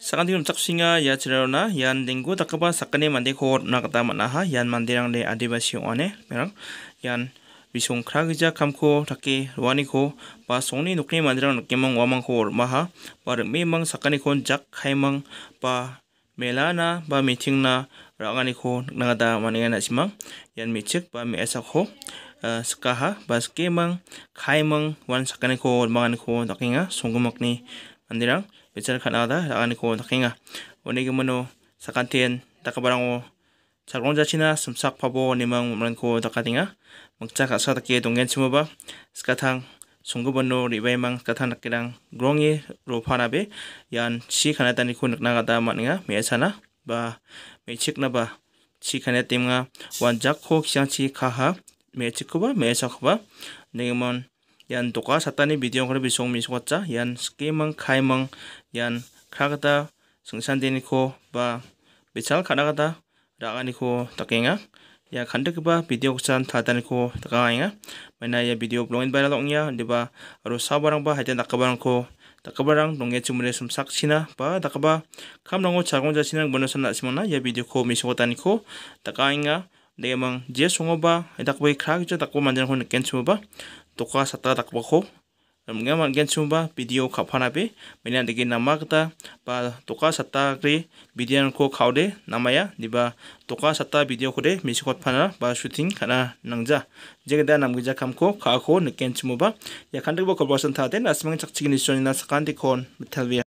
Sakanting rum singa ia ya chirarona ian denggu dakgipa ha yan rona rang man·aha adi manderangde adibasi one merang yan bisongkra gija kamko wani ko ba songni rang mang nokni manderang rikemang uamangko ramaha ba jak kai mang pa melana ba na meetingna ra·anganiko nikna gita man·enga ho, ian mechik ba me·asako eh, skaha ba skemang kaimang ko sakgniko rimanganiko dakenga songgimakni rang bicara kan ada akan ku takinga oni gimano sakantin takabarang o sakong jachina sumsak pabo ni mang mran ku takatinga mangcak asa takie dongen simoba skathang sungubono ribai mang skathang nakirang grongi rofana be yan si khana tani ku nakna gata maninga mesana ba mechik na ba si khana timnga wan jak ko khyang chi kha ha mechik ko ba mesak ba ne yan toka satani video kore bisong miswatsa yan skemang kaimang yan deni ko ba bichal kadagata ko takenga ya ba, video kusan ko takanga, maina ya video blogin baila longya deba aro sabarang ba haitan dakabarang ko dakabarang dongge chumre sum sina ba dakaba dong chargonja sina bonosan na simona ya video ko mi misotaniko takangainga de mang je songoba etakwe khragja takwa manjan kencing kenchuba toka satra dakbako ramnga mangen sumba video khaphana be mena degi nama kata pa toka sata video yang ko ya di ba toka sata video ko de kot phana ba shooting khana nangja jika kamu kau khako niken sumba ya khandek bo korporation tha den asmang chakchigi nisoni nasakan sakandi kon via